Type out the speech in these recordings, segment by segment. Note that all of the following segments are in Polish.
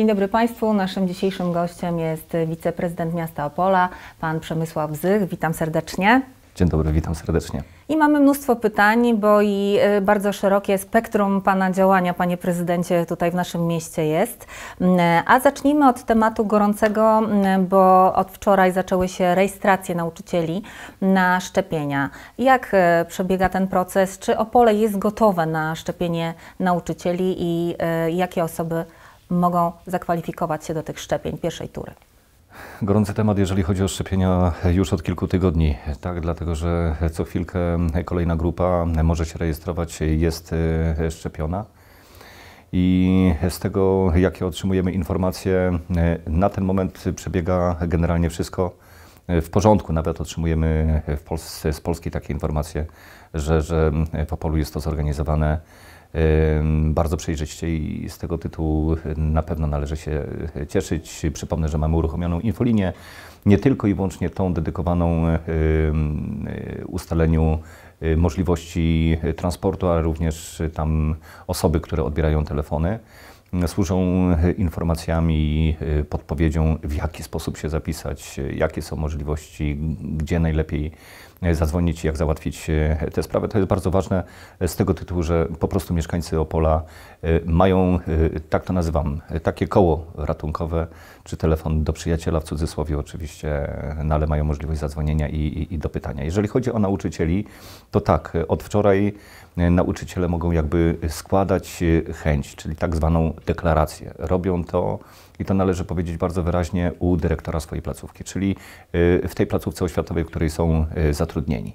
Dzień dobry Państwu. Naszym dzisiejszym gościem jest wiceprezydent miasta Opola, pan Przemysław Zych. Witam serdecznie. Dzień dobry, witam serdecznie. I mamy mnóstwo pytań, bo i e, bardzo szerokie spektrum Pana działania, Panie Prezydencie, tutaj w naszym mieście jest. Mm, e, a zacznijmy od tematu gorącego, mm, e, bo od wczoraj zaczęły się rejestracje nauczycieli na szczepienia. Jak przebiega ten proces? Czy Opole jest gotowe na szczepienie nauczycieli i jakie osoby mogą zakwalifikować się do tych szczepień pierwszej tury. Gorący temat, jeżeli chodzi o szczepienia, już od kilku tygodni, tak, dlatego że co chwilkę kolejna grupa może się rejestrować, jest e, szczepiona. I z tego, jakie otrzymujemy informacje, e, na ten moment przebiega generalnie wszystko e, w porządku. Nawet otrzymujemy Polsce, z Polski takie informacje, że, że po polu jest to zorganizowane bardzo przejrzyście i z tego tytułu na pewno należy się e, cieszyć. Przypomnę, że mamy uruchomioną infolinię, nie tylko i wyłącznie tą dedykowaną e, ustaleniu e, możliwości transportu, ale również tam osoby, które odbierają telefony służą informacjami, podpowiedzią, w jaki sposób się zapisać, jakie są możliwości, gdzie najlepiej E, zadzwonić, jak załatwić e, tę sprawę. To jest bardzo ważne z tego tytułu, że po prostu mieszkańcy Opola e, mają, tak to nazywam, takie koło ratunkowe, czy telefon do przyjaciela, w cudzysłowie oczywiście, no ale mają możliwość zadzwonienia i, i, i dopytania. Jeżeli chodzi o nauczycieli, to tak, od wczoraj nauczyciele mogą jakby składać chęć, czyli tak zwaną deklarację. Robią to i to należy powiedzieć bardzo wyraźnie u dyrektora swojej placówki, czyli y, w tej placówce oświatowej, w której są y, zatrudnieni.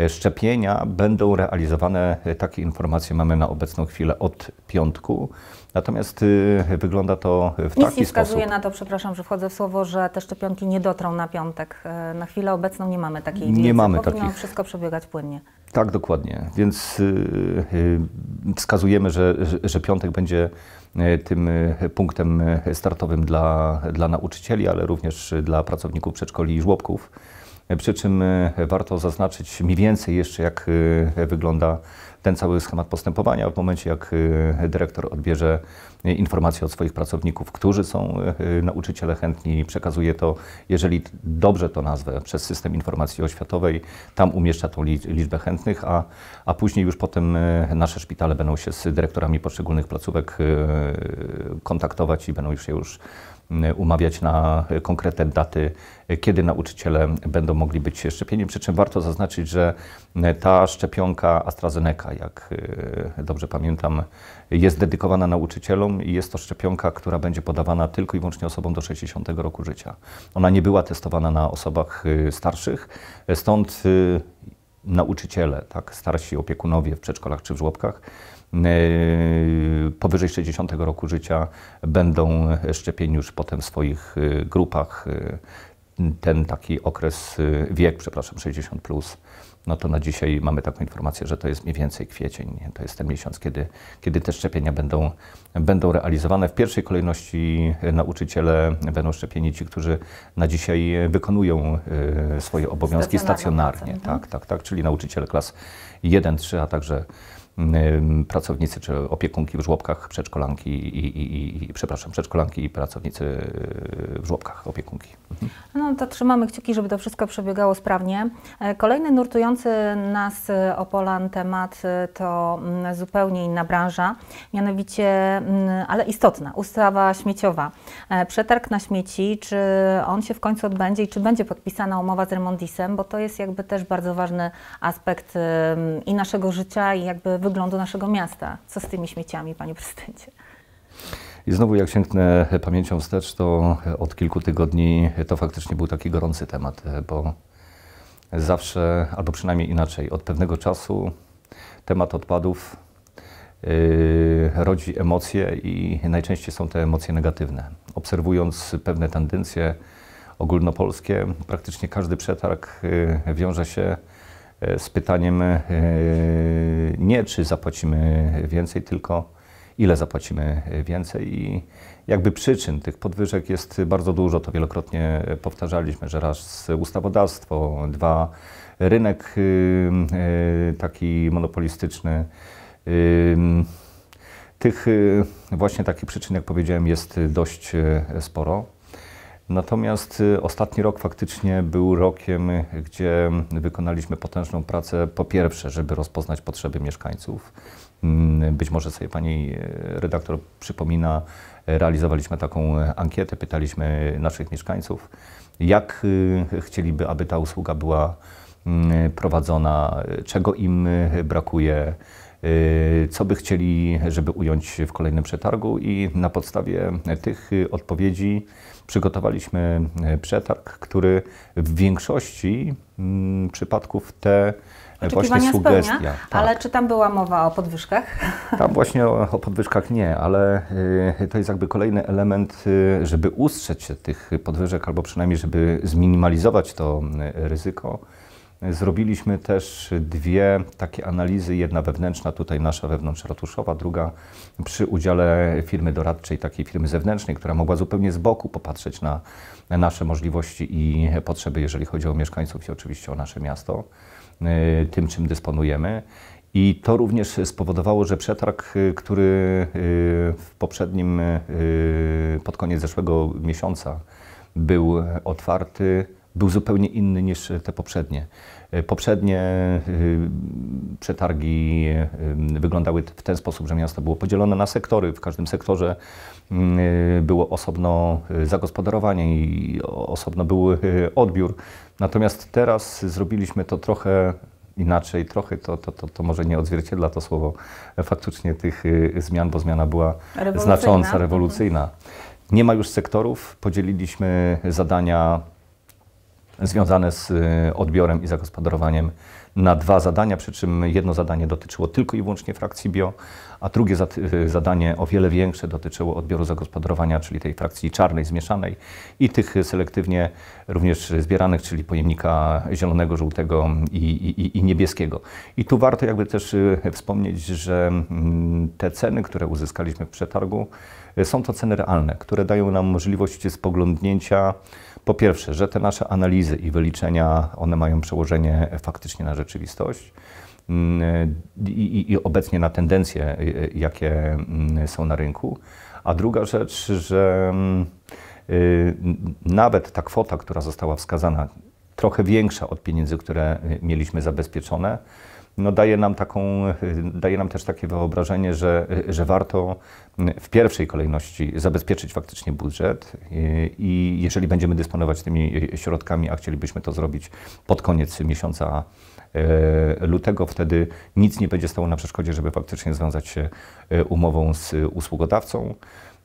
Y, szczepienia będą realizowane, takie informacje mamy na obecną chwilę od piątku. Natomiast wygląda to w Nic taki nie wskazuje sposób. na to, przepraszam, że wchodzę w słowo, że te szczepionki nie dotrą na piątek. Na chwilę obecną nie mamy takiej nie wiedzy. Mamy Powinno takich... wszystko przebiegać płynnie. Tak, dokładnie. Więc y, y, wskazujemy, że, że piątek będzie y, tym punktem startowym dla, dla nauczycieli, ale również dla pracowników przedszkoli i żłobków. Przy czym warto zaznaczyć mniej więcej jeszcze, jak wygląda ten cały schemat postępowania w momencie, jak e, dyrektor odbierze e, informacje od swoich pracowników, którzy są e, nauczyciele chętni, przekazuje to, jeżeli dobrze to nazwę, przez system informacji oświatowej, tam umieszcza tą liczbę chętnych, a, a później już potem nasze szpitale będą się z dyrektorami poszczególnych placówek kontaktować i będą się już Y, umawiać na konkretne daty, y, kiedy nauczyciele będą mogli być szczepieni. Przy czym warto zaznaczyć, że y, ta szczepionka AstraZeneca, jak dobrze pamiętam, jest dedykowana nauczycielom i jest to szczepionka, która będzie podawana tylko i wyłącznie osobom do 60 roku życia. Ona nie była testowana na osobach starszych, stąd nauczyciele, tak, starsi opiekunowie w przedszkolach czy w żłobkach, e, powyżej 60 roku życia będą szczepieni już potem w swoich e, grupach. E, ten taki okres, wiek, przepraszam, 60 plus no to na dzisiaj mamy taką informację, że to jest mniej więcej kwiecień. To jest ten miesiąc, kiedy, kiedy te szczepienia będą, będą realizowane. W pierwszej kolejności e, nauczyciele będą szczepieni ci, którzy na dzisiaj wykonują e, swoje obowiązki stacjonarnie. stacjonarnie. Mhm. Tak, tak, tak, czyli nauczyciele klas 1-3, a także Y, pracownicy czy opiekunki w żłobkach, przedszkolanki i, i, i przepraszam, przedszkolanki i pracownicy y, w żłobkach, opiekunki. Mhm. No to trzymamy kciuki, żeby to wszystko przebiegało sprawnie. E, kolejny nurtujący nas y, Opolan temat to mm, zupełnie inna branża, mianowicie, mm, ale istotna, ustawa śmieciowa. E, przetarg na śmieci, czy on się w końcu odbędzie i czy będzie podpisana umowa z Remondisem, bo to jest jakby też bardzo ważny aspekt i naszego życia i jakby wyglądu naszego miasta. Co z tymi śmieciami, panie prezydencie? I znowu jak sięgnę pamięcią wstecz, to od kilku tygodni to faktycznie był taki gorący temat, bo zawsze, albo przynajmniej inaczej, od pewnego czasu temat odpadów yy, rodzi emocje i najczęściej są te emocje negatywne. Obserwując pewne tendencje ogólnopolskie, praktycznie każdy przetarg yy, wiąże się E, z pytaniem e, nie czy zapłacimy więcej, tylko ile zapłacimy więcej i jakby przyczyn tych podwyżek jest bardzo dużo, to wielokrotnie powtarzaliśmy, że raz ustawodawstwo, dwa rynek y, y, taki monopolistyczny. Tych y, właśnie takich przyczyn, jak powiedziałem, jest dość sporo. Natomiast y, ostatni rok faktycznie był rokiem, y, gdzie wykonaliśmy potężną pracę, po pierwsze, żeby rozpoznać potrzeby mieszkańców. Mm, być może sobie pani y, redaktor przypomina, realizowaliśmy taką ankietę, pytaliśmy naszych mieszkańców, jak chcieliby, aby ta usługa była mm, prowadzona, czego im brakuje, Y, co by chcieli, żeby ująć w kolejnym przetargu i na podstawie tych y, odpowiedzi przygotowaliśmy y, przetarg, który w większości mm, przypadków te właśnie sugestia. Spełnia, tak. Ale czy tam była mowa o podwyżkach? Tam właśnie o, o podwyżkach nie, ale to jest jakby kolejny element, żeby ustrzec się tych podwyżek, albo przynajmniej żeby zminimalizować to ryzyko. Zrobiliśmy też dwie takie analizy, jedna wewnętrzna, tutaj nasza wewnątrz ratuszowa, druga przy udziale firmy doradczej, takiej firmy zewnętrznej, która mogła zupełnie z boku popatrzeć na nasze możliwości i potrzeby, jeżeli chodzi o mieszkańców i oczywiście o nasze miasto, y, tym czym dysponujemy. I to również spowodowało, że przetarg, y, który y, w poprzednim, pod koniec zeszłego miesiąca był otwarty, był zupełnie inny niż te poprzednie. E, poprzednie e, przetargi e, wyglądały w ten sposób, że miasto było podzielone na sektory. W każdym sektorze było osobno zagospodarowanie i osobno był odbiór. Natomiast teraz zrobiliśmy to trochę inaczej, trochę to, to, to, to może nie odzwierciedla to słowo faktycznie tych zmian, bo zmiana była rewolucyjna. znacząca, mhm. rewolucyjna. Nie ma już sektorów, podzieliliśmy zadania związane z y, odbiorem i zagospodarowaniem na dwa zadania, przy czym jedno zadanie dotyczyło tylko i wyłącznie frakcji bio, a drugie y, zadanie o wiele większe dotyczyło odbioru zagospodarowania, czyli tej frakcji czarnej, zmieszanej i tych selektywnie również zbieranych, czyli pojemnika zielonego, żółtego i, i, i niebieskiego. I tu warto jakby też y, wspomnieć, że mm, te ceny, które uzyskaliśmy w przetargu, są to ceny realne, które dają nam możliwość spoglądnięcia po pierwsze, że te nasze analizy i wyliczenia, one mają przełożenie faktycznie na rzeczywistość. Mm, I, i, obecnie na tendencje, y, y, jakie mm, są na rynku. A druga rzecz, że y, nawet ta kwota, która została wskazana, trochę większa od pieniędzy, które mieliśmy zabezpieczone, no daje nam taką, daje nam też takie wyobrażenie, że, że warto w pierwszej kolejności zabezpieczyć faktycznie budżet i jeżeli będziemy dysponować tymi środkami, a chcielibyśmy to zrobić pod koniec miesiąca e, lutego, wtedy nic nie będzie stało na przeszkodzie, żeby faktycznie związać się e, umową z usługodawcą.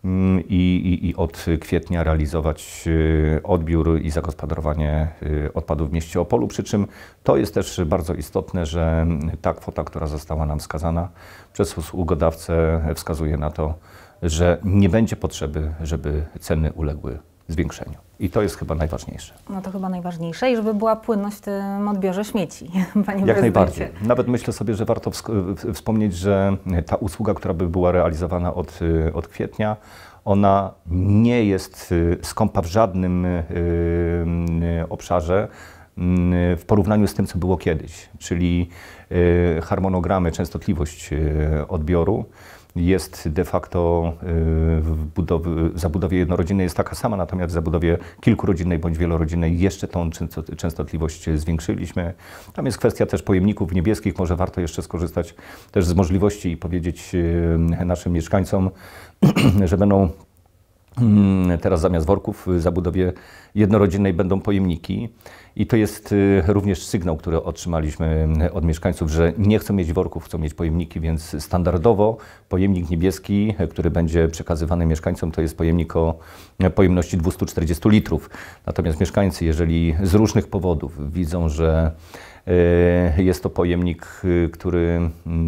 Mm, i, i, od kwietnia realizować y, odbiór i zagospodarowanie y, odpadów w mieście Opolu. Przy czym to jest też bardzo istotne, że ta kwota, która została nam wskazana przez usługodawcę, wskazuje na to, że nie będzie potrzeby, żeby ceny uległy zwiększeniu. I to jest chyba najważniejsze. No to chyba najważniejsze i żeby była płynność w tym odbiorze śmieci, panie Jak najbardziej. Nawet myślę sobie, że warto wspomnieć, że ta usługa, która by była realizowana od, y, od kwietnia, ona nie jest y, skąpa w żadnym y, obszarze w porównaniu z tym, co było kiedyś, czyli harmonogramy, częstotliwość odbioru jest de facto y, w budowie, zabudowie jednorodzinnej jest taka sama, natomiast w zabudowie kilkurodzinnej bądź wielorodzinnej jeszcze tą częstotliwość zwiększyliśmy. Tam jest kwestia też pojemników niebieskich, może warto jeszcze skorzystać też z możliwości i powiedzieć y, naszym mieszkańcom, że będą mm, teraz zamiast worków w zabudowie jednorodzinnej będą pojemniki. I to jest y, również sygnał, który otrzymaliśmy y, od mieszkańców, że nie chcą mieć worków, chcą mieć pojemniki, więc standardowo pojemnik niebieski, y, który będzie przekazywany mieszkańcom, to jest pojemnik o pojemności 240 litrów. Natomiast mieszkańcy, jeżeli z różnych powodów widzą, że jest to pojemnik, który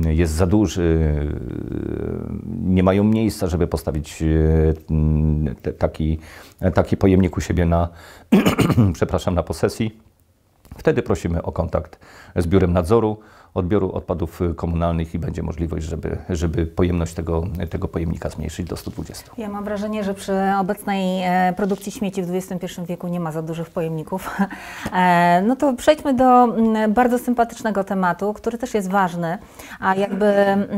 jest za duży, nie mają miejsca, żeby postawić taki, taki pojemnik u siebie na, przepraszam, na posesji. Wtedy prosimy o kontakt z Biurem Nadzoru odbioru odpadów komunalnych i będzie możliwość, żeby, żeby pojemność tego, tego pojemnika zmniejszyć do 120. Ja mam wrażenie, że przy obecnej e, produkcji śmieci w XXI wieku nie ma za dużych pojemników. E, no to przejdźmy do mm, bardzo sympatycznego tematu, który też jest ważny, a jakby mm,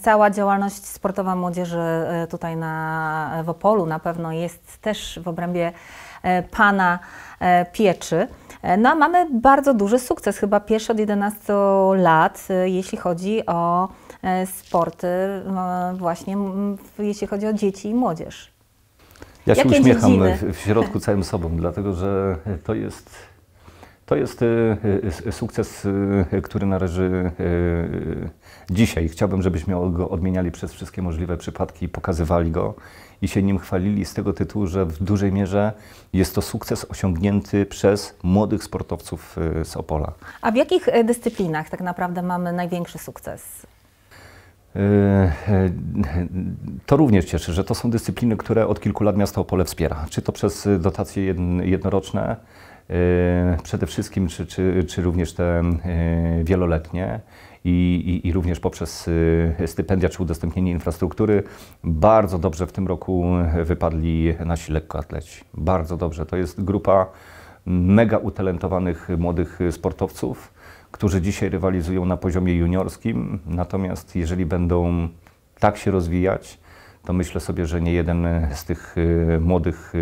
cała działalność sportowa młodzieży e, tutaj na Wopolu na pewno jest też w obrębie pana pieczy. No mamy bardzo duży sukces, chyba pierwszy od 11 lat, y, jeśli chodzi o e, sporty, no, właśnie jeśli chodzi o dzieci i młodzież. Ja się Jakie uśmiecham dziedziny? w środku całym sobą, dlatego że to jest to jest y, y, y, sukces, który należy dzisiaj. Chciałbym, żebyśmy go odmieniali przez wszystkie możliwe przypadki, pokazywali go i się nim chwalili z tego tytułu, że w dużej mierze jest to sukces osiągnięty przez młodych sportowców z Opola. A w jakich dyscyplinach tak naprawdę mamy największy sukces? To również cieszy, że to są dyscypliny, które od kilku lat miasto Opole wspiera. Czy to przez dotacje jednoroczne, E, przede wszystkim, czy, czy, czy również te e, wieloletnie i, i, i, również poprzez e, stypendia czy udostępnienie infrastruktury bardzo dobrze w tym roku wypadli nasi lekkoatleci. Bardzo dobrze. To jest grupa mega utalentowanych młodych sportowców, którzy dzisiaj rywalizują na poziomie juniorskim, natomiast jeżeli będą tak się rozwijać, to myślę sobie, że nie jeden z tych młodych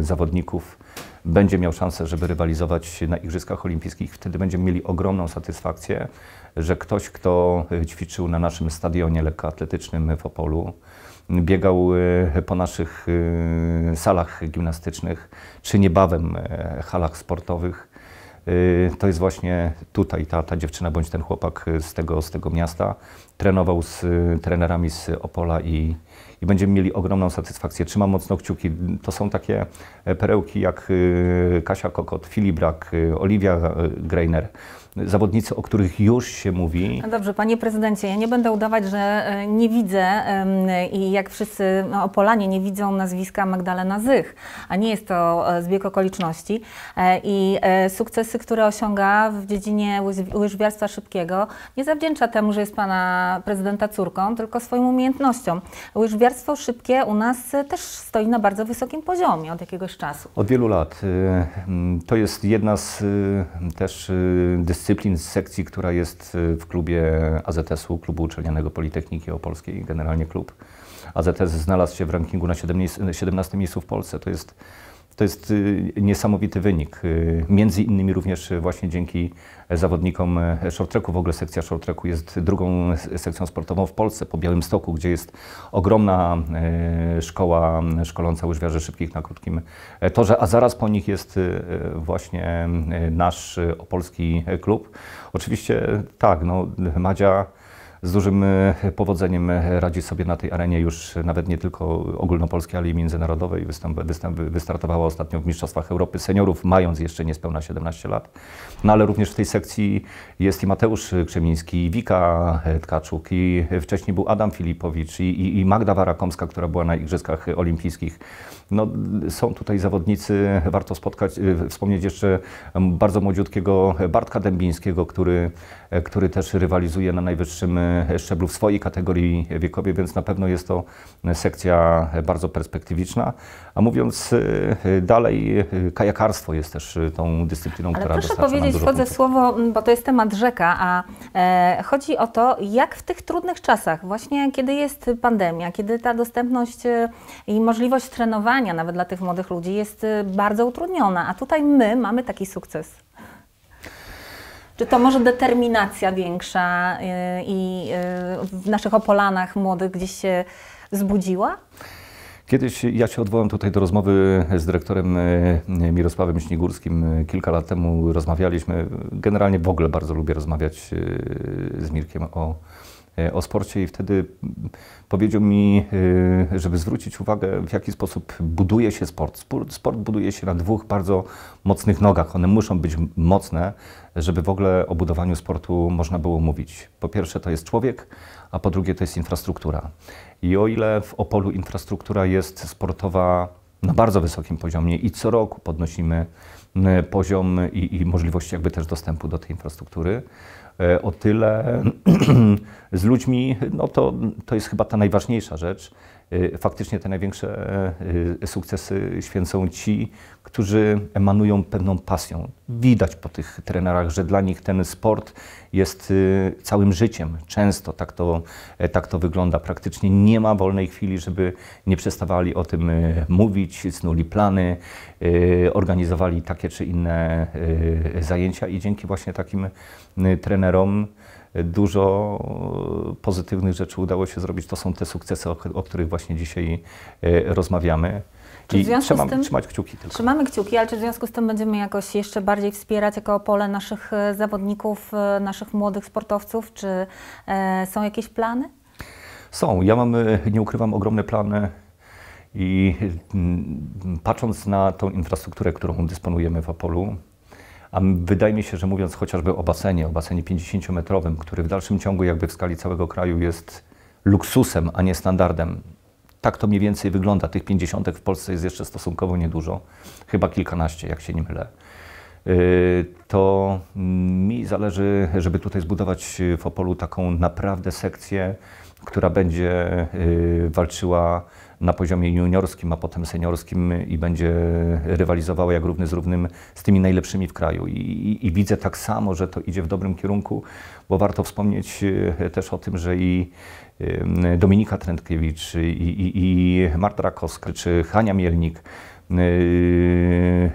zawodników będzie miał szansę, żeby rywalizować na Igrzyskach Olimpijskich. Wtedy będziemy mieli ogromną satysfakcję, że ktoś, kto ćwiczył na naszym stadionie lekkoatletycznym w Opolu, biegał e, po naszych e, salach gimnastycznych, czy niebawem e, halach sportowych, Y, to jest właśnie tutaj ta, ta dziewczyna bądź ten chłopak z tego, z tego miasta. Trenował z y, trenerami z Opola i, i będziemy mieli ogromną satysfakcję. Trzymam mocno kciuki. To są takie e, perełki jak y, Kasia Kokot, Filibrak, Oliwia Greiner zawodnicy, o których już się mówi. Dobrze, panie prezydencie, ja nie będę udawać, że e, nie widzę i jak wszyscy no, Opolanie nie widzą nazwiska Magdalena Zych, a nie jest to e, zbieg okoliczności. E, I sukcesy, które osiąga w dziedzinie łyżwiarstwa szybkiego, nie zawdzięcza temu, że jest pana prezydenta córką, tylko swoim umiejętnościom. Łyżwiarstwo szybkie u nas też stoi na bardzo wysokim poziomie od jakiegoś czasu. Od wielu lat. To jest jedna z też dyscyplin, dyscyplin z sekcji, która jest y, w klubie AZS-u, Klubu Uczelnianego Politechniki Opolskiej, generalnie klub. AZS znalazł się w rankingu na 17, 17 miejscu w Polsce. To jest to jest y, niesamowity wynik. Y, między innymi również y, właśnie dzięki zawodnikom e, short tracku. W ogóle sekcja short tracku jest drugą sekcją sportową w Polsce, po Białymstoku, gdzie jest ogromna e, szkoła szkoląca łyżwiarzy szybkich na krótkim e, torze, a zaraz po nich jest właśnie nasz opolski klub. Oczywiście tak, no, Madzia z dużym e, powodzeniem e, radzi sobie na tej arenie już nawet nie tylko ogólnopolskiej, ale i międzynarodowej. Występ, występ, wystartowała ostatnio w Mistrzostwach Europy Seniorów, mając jeszcze niespełna 17 lat. No ale również w tej sekcji jest i Mateusz Krzemiński, i Wika e, Tkaczuk, i wcześniej był Adam Filipowicz, i, i Magda Warakomska, która była na Igrzyskach Olimpijskich. No, są tutaj zawodnicy, warto spotkać, wspomnieć jeszcze bardzo młodziutkiego Bartka Dębińskiego, który, który też rywalizuje na najwyższym szczeblu w swojej kategorii wiekowej, więc na pewno jest to sekcja bardzo perspektywiczna. A mówiąc y, dalej, y, kajakarstwo jest też y, tą dyscypliną, Ale która proszę powiedzieć, wchodzę słowo, bo to jest temat rzeka, a e, chodzi o to, jak w tych trudnych czasach, właśnie kiedy jest pandemia, kiedy ta dostępność e, i możliwość trenowania nawet dla tych młodych ludzi jest e, bardzo utrudniona, a tutaj my mamy taki sukces. Czy to może determinacja większa y, i y, w naszych opolanach młodych gdzieś się zbudziła? Kiedyś ja się odwołam tutaj do rozmowy z dyrektorem y, Mirosławem Śnigurskim. Kilka lat temu rozmawialiśmy. Generalnie w ogóle bardzo lubię rozmawiać z Mirkiem o, E, o sporcie i wtedy powiedział mi, e, żeby zwrócić uwagę, w jaki sposób buduje się sport. sport. Sport buduje się na dwóch bardzo mocnych nogach. One muszą być mocne, żeby w ogóle o budowaniu sportu można było mówić. Po pierwsze to jest człowiek, a po drugie to jest infrastruktura. I o ile w Opolu infrastruktura jest sportowa na bardzo wysokim poziomie i co roku podnosimy poziom i, i możliwości jakby też dostępu do tej infrastruktury, E, o tyle z ludźmi, no to, to jest chyba ta najważniejsza rzecz, Y, faktycznie te największe y, y, sukcesy święcą ci, którzy emanują pewną pasją. Widać po tych trenerach, że dla nich ten sport jest całym życiem. Często tak to, e, tak to wygląda. Praktycznie nie ma wolnej chwili, żeby nie przestawali o tym e, mówić, snuli plany, e, organizowali takie czy inne zajęcia i dzięki właśnie takim trenerom dużo e, pozytywnych rzeczy udało się zrobić. To są te sukcesy, o, których właśnie dzisiaj e, rozmawiamy. Czy związku trzymam, tym, trzymać kciuki tylko. Trzymamy kciuki, ale czy w związku z tym będziemy jakoś jeszcze bardziej wspierać jako pole naszych e, zawodników, naszych młodych sportowców? Czy są jakieś plany? Są. Ja mam, nie ukrywam, ogromne plany i mm, patrząc na tą infrastrukturę, którą dysponujemy w Apolu, a wydaje mi się, że mówiąc chociażby o basenie, o basenie 50-metrowym, który w dalszym ciągu jakby w skali całego kraju jest luksusem, a nie standardem. Tak to mniej więcej wygląda. Tych 50 w Polsce jest jeszcze stosunkowo niedużo, chyba kilkanaście, jak się nie mylę. Y, to mm, mi zależy, żeby tutaj zbudować y, w Opolu taką naprawdę sekcję która będzie y, walczyła na poziomie juniorskim, a potem seniorskim i będzie rywalizowała jak równy z równym z tymi najlepszymi w kraju. I, i, I, widzę tak samo, że to idzie w dobrym kierunku, bo warto wspomnieć y, też o tym, że i y, Dominika Trentkiewicz, i, i, i Marta Rakowska, czy Hania Mielnik,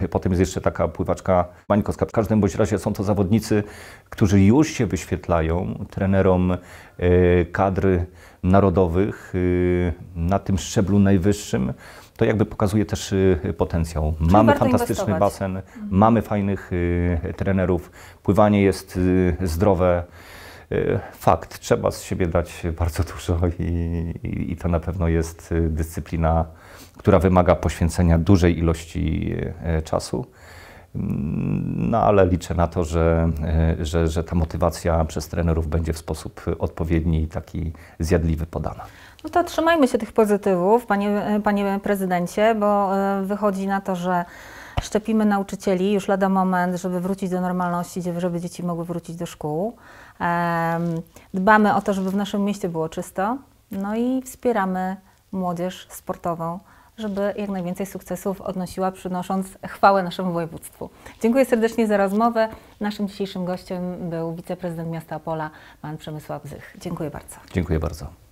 Yy, potem jest jeszcze taka pływaczka Mańkowska. W każdym bądź razie są to zawodnicy, którzy już się wyświetlają trenerom yy, kadry narodowych yy, na tym szczeblu najwyższym to jakby pokazuje też potencjał. Czyli mamy fantastyczny inwestować. basen, mhm. mamy fajnych trenerów, pływanie jest zdrowe. fakt, trzeba z siebie dać bardzo dużo i, i, i to na pewno jest dyscyplina która wymaga poświęcenia dużej ilości e, czasu. Mm, no ale liczę na to, że, e, że, że ta motywacja przez trenerów będzie w sposób odpowiedni i taki zjadliwy podana. No to trzymajmy się tych pozytywów, panie, e, panie prezydencie, bo wychodzi na to, że szczepimy nauczycieli już lada moment, żeby wrócić do normalności, żeby dzieci mogły wrócić do szkół. Dbamy o to, żeby w naszym mieście było czysto, no i wspieramy młodzież sportową żeby jak najwięcej sukcesów odnosiła, przynosząc chwałę naszemu województwu. Dziękuję serdecznie za rozmowę. Naszym dzisiejszym gościem był wiceprezydent miasta Opola, pan Przemysław Zych. Dziękuję bardzo. Dziękuję bardzo.